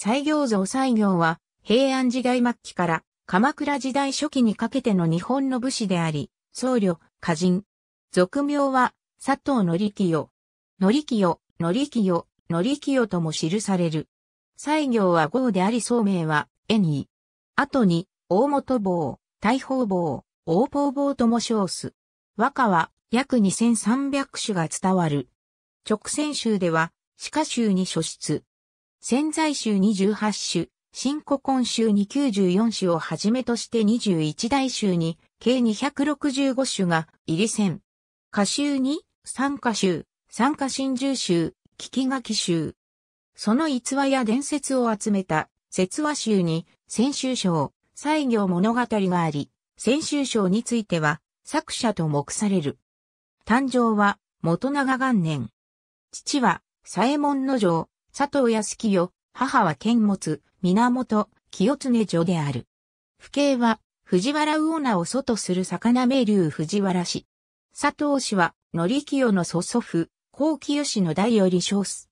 西行像西行は平安時代末期から鎌倉時代初期にかけての日本の武士であり、僧侶、歌人。俗名は佐藤のりきよ、のりきよとも記される。西行は豪であり僧名は縁に。後に、大本坊、大宝坊、大宝坊とも称す。和歌は約2300種が伝わる。直線集では、鹿集に書出。潜在州28種、新古今州に94種をはじめとして21大州に、計265種が入り線。歌州に、三歌州、三歌新十州、聞き書き州。その逸話や伝説を集めた、説話集に、千秋賞、西行物語があり、千秋賞については、作者と目される。誕生は、元長元年。父は、左衛門の城、佐藤康清、母は剣持、源、清常女である。府警は、藤原魚名を祖とする魚名流藤原氏。佐藤氏は、則清の祖祖父、高清氏の代より少す。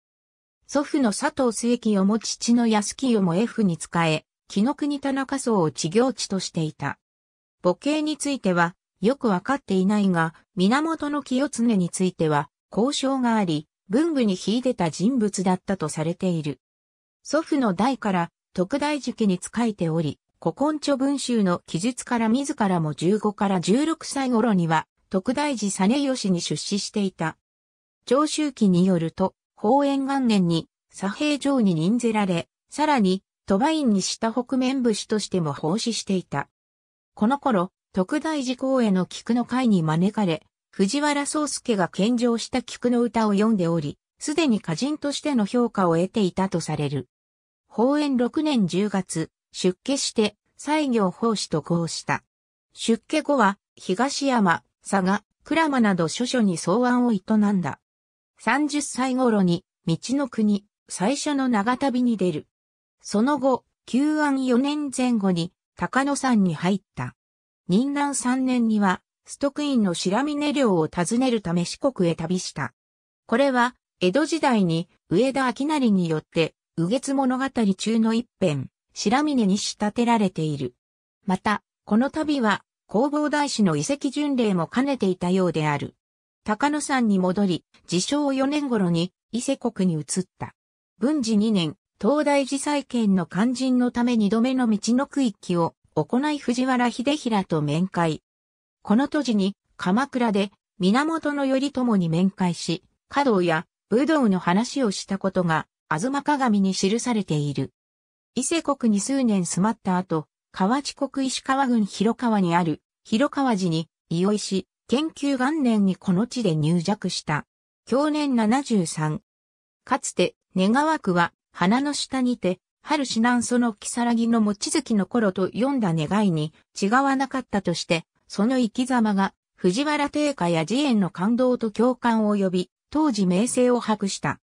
祖父の佐藤末清も父の安清も F に仕え、木の国田中荘を地行地としていた。母系については、よくわかっていないが、源の清常については、交渉があり、文武に秀でた人物だったとされている。祖父の代から特大寺家に仕えており、古今著文集の記述から自らも15から16歳頃には、特大寺実義に出資していた。長周期によると、宝円元年に左平城に任ぜられ、さらに、鳥羽院にした北面武士としても奉仕していた。この頃、特大寺公への菊の会に招かれ、藤原宗介が献上した菊の歌を読んでおり、すでに歌人としての評価を得ていたとされる。法園6年10月、出家して、西行法師と合した。出家後は、東山、佐賀、倉間など諸所に草案を営んだ。30歳頃に、道の国、最初の長旅に出る。その後、旧安4年前後に、高野山に入った。任南3年には、ストクインの白峰寮を訪ねるため四国へ旅した。これは、江戸時代に上田明成によって、右月物語中の一編、白峰に仕立てられている。また、この旅は、弘法大師の遺跡巡礼も兼ねていたようである。高野山に戻り、自称4年頃に伊勢国に移った。文治2年、東大寺再建の肝心のため2度目の道の区域を行い藤原秀平と面会、この都市に鎌倉で源頼朝に面会し、華道や武道の話をしたことが、あずま鏡に記されている。伊勢国に数年住まった後、河内国石川郡広川にある広川寺に、伊いし、研究元年にこの地で入弱した。去年73。かつて、願わくは、花の下にて、春死南その木更木の餅月の頃と読んだ願いに違わなかったとして、その生き様が、藤原定家や慈円の感動と共感を呼び、当時名声を博した。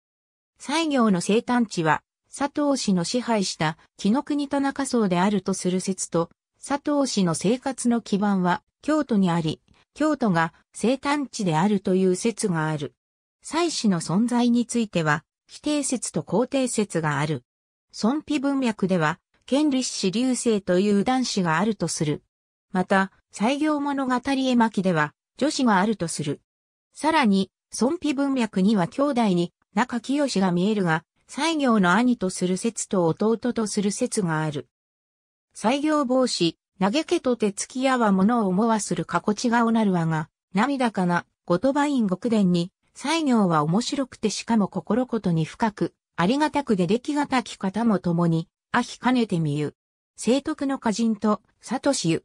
西行の生誕地は、佐藤氏の支配した紀の国田中層であるとする説と、佐藤氏の生活の基盤は京都にあり、京都が生誕地であるという説がある。祭祀の存在については、否定説と肯定説がある。孫卑文脈では、権利史流星という男子があるとする。また、西行物語絵巻では、女子があるとする。さらに、孫妃文脈には兄弟に中清が見えるが、西行の兄とする説と弟とする説がある。西行帽子、嘆けと手つきやは物を思わする過去違うなるわが、涙かな、言葉院極伝に、西行は面白くてしかも心ことに深く、ありがたくで出来がたき方も共に、あひかねてみゆ。聖徳の歌人と、サしゆ。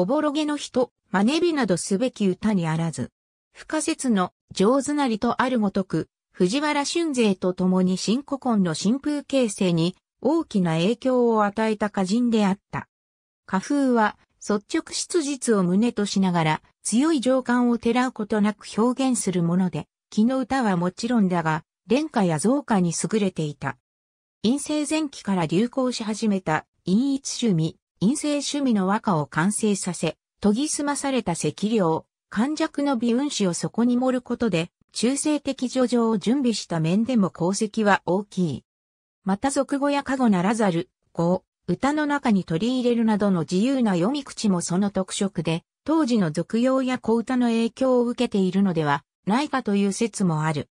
おぼろげの人、真似びなどすべき歌にあらず。不可説の上手なりとあるごとく、藤原俊勢と共に新古今の新風形成に大きな影響を与えた歌人であった。歌風は率直質実を胸としながら強い情感をてらうことなく表現するもので、気の歌はもちろんだが、殿下や造花に優れていた。陰性前期から流行し始めた陰一趣味、陰性趣味の和歌を完成させ、研ぎ澄まされた赤量、感弱の微運子をそこに盛ることで、中性的叙情を準備した面でも功績は大きい。また俗語や過護ならざる、語、歌の中に取り入れるなどの自由な読み口もその特色で、当時の俗用や小歌の影響を受けているのではないかという説もある。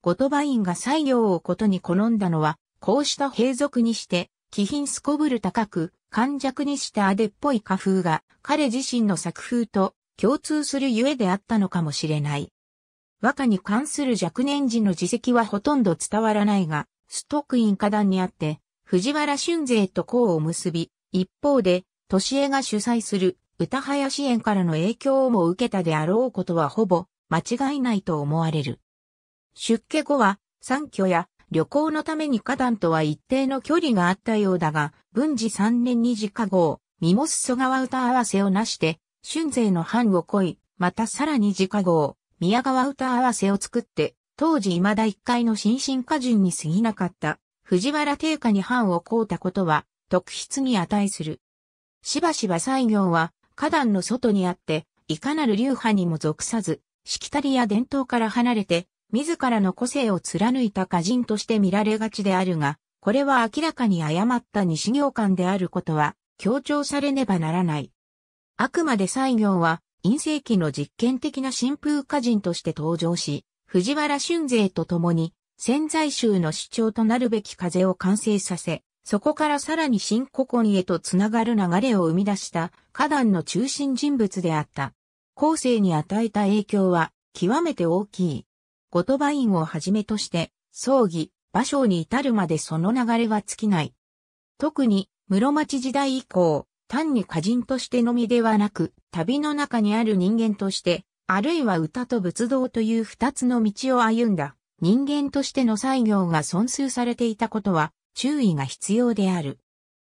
後鳥羽院が採用をことに好んだのは、こうした平俗にして、気品すこぶる高く、感弱にしたアデっぽい家風が、彼自身の作風と共通するゆえであったのかもしれない。和歌に関する若年時の自責はほとんど伝わらないが、ストックイン歌壇にあって、藤原俊勢と功を結び、一方で、年江が主催する歌林園からの影響をも受けたであろうことはほぼ間違いないと思われる。出家後は、三居や旅行のために花壇とは一定の距離があったようだが、文治3年2次化号、ミモスソ川歌合わせをなして、春勢の藩を恋、またさらに自家号、宮川歌合わせを作って、当時未だ一階の新進歌順に過ぎなかった、藤原定家に藩を請うたことは、特筆に値する。しばしば西行は、花壇の外にあって、いかなる流派にも属さず、しきたりや伝統から離れて、自らの個性を貫いた歌人として見られがちであるが、これは明らかに誤った西行間であることは強調されねばならない。あくまで西行は、陰性期の実験的な新風歌人として登場し、藤原俊勢と共に、潜在衆の主張となるべき風を完成させ、そこからさらに新古今へとつながる流れを生み出した花壇の中心人物であった。後世に与えた影響は極めて大きい。言葉院をはじめとして、葬儀、芭蕉に至るまでその流れは尽きない。特に、室町時代以降、単に歌人としてのみではなく、旅の中にある人間として、あるいは歌と仏道という二つの道を歩んだ、人間としての作業が損数されていたことは、注意が必要である。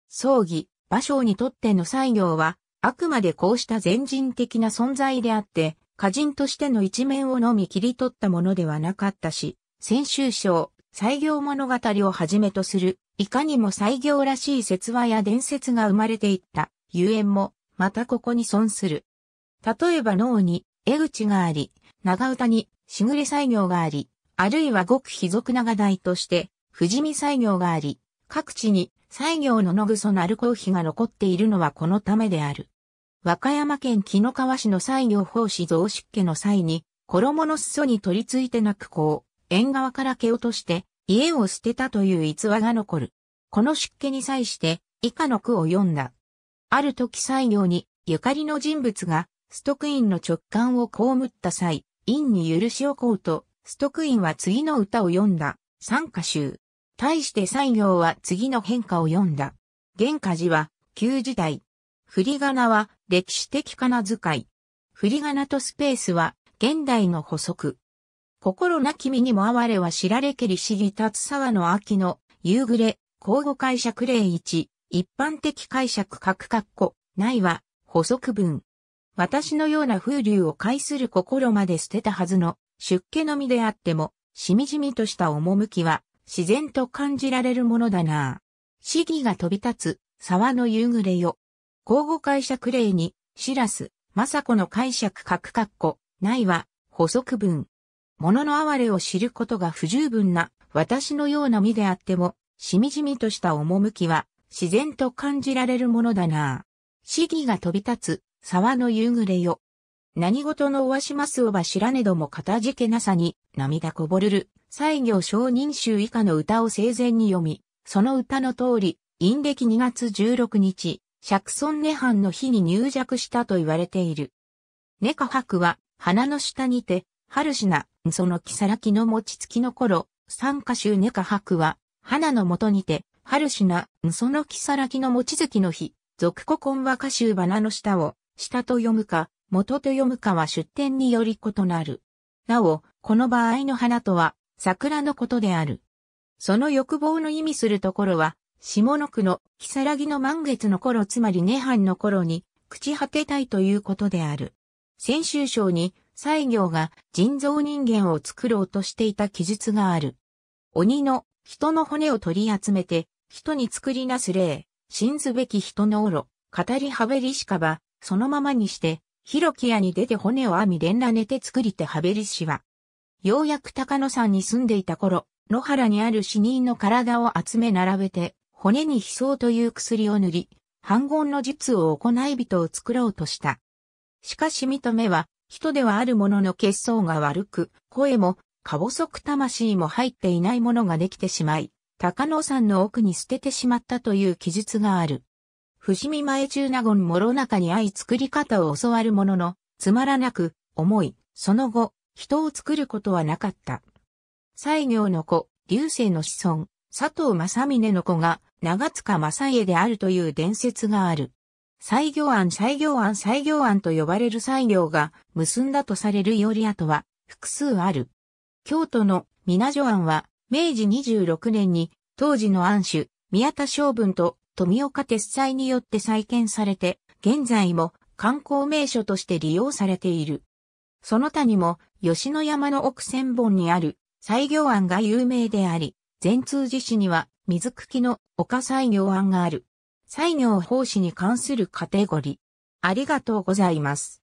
葬儀、芭蕉にとっての作業は、あくまでこうした全人的な存在であって、歌人としての一面をのみ切り取ったものではなかったし、先週章、西行物語をはじめとする、いかにも西行らしい説話や伝説が生まれていった、ゆえんも、またここに損する。例えば脳に、江口があり、長唄に、しぐれ西行があり、あるいはごく貴族長大として、富士見西行があり、各地に西行の野ぐそなる公費が残っているのはこのためである。和歌山県木の川市の西行法師増出家の際に、衣の裾に取り付いて泣く子を、縁側から蹴落として、家を捨てたという逸話が残る。この出家に際して、以下の句を読んだ。ある時西行に、ゆかりの人物が、ストクインの直感を被った際、院に許しをこうと、ストクインは次の歌を読んだ、三歌集。対して西行は次の変化を読んだ。玄歌寺は、旧時代、振り仮名は歴史的仮名遣い。振り仮名とスペースは現代の補足。心なき身にも哀れは知られけりしぎ立つ沢の秋の夕暮れ、交互解釈例1、一般的解釈各括弧、ないは補足文。私のような風流を介する心まで捨てたはずの出家のみであっても、しみじみとした趣は自然と感じられるものだなぁ。市が飛び立つ沢の夕暮れよ。交互解釈例に、シらす、まさこの解釈核括弧、ないは、補足文。物の哀れを知ることが不十分な、私のような身であっても、しみじみとした趣は、自然と感じられるものだな死儀が飛び立つ、沢の夕暮れよ。何事のおわしますおば知らねども片付じけなさに、涙こぼれる、西行承認集以下の歌を生前に読み、その歌の通り、陰暦2月16日、シャクソンネハンの日に入弱したと言われている。ネカ博は、花の下にて、春品、その木さらきの餅つきの頃、三花州ネカ博は、花の元にて、春品、その木さらきの餅つきの日、俗古今和歌集花の下を、下と読むか、元と読むかは出典により異なる。なお、この場合の花とは、桜のことである。その欲望の意味するところは、下野区の、木更木の満月の頃つまり涅槃の頃に、朽ち果てたいということである。先週章に、西行が人造人間を作ろうとしていた記述がある。鬼の人の骨を取り集めて、人に作りなす霊、信ずべき人の愚、語りはべりしかば、そのままにして、広木屋に出て骨を編み連らねて作りてはべりしは。ようやく高野山に住んでいた頃、野原にある死人の体を集め並べて、骨に悲壮という薬を塗り、反言の術を行い人を作ろうとした。しかし認めは、人ではあるものの血相が悪く、声も、か細く魂も入っていないものができてしまい、高野山の奥に捨ててしまったという記述がある。伏見前中納言諸中に愛作り方を教わるものの、つまらなく、思い、その後、人を作ることはなかった。西行の子、流星の子孫、佐藤正峰の子が長塚正家であるという伝説がある。西行庵西行庵西行庵と呼ばれる西行が結んだとされるより跡は複数ある。京都の皆女庵は明治26年に当時の庵主宮田将文と富岡鉄斎によって再建されて現在も観光名所として利用されている。その他にも吉野山の奥千本にある西行庵が有名であり、善通寺市には水茎の丘採行案がある。採行奉仕に関するカテゴリー。ありがとうございます。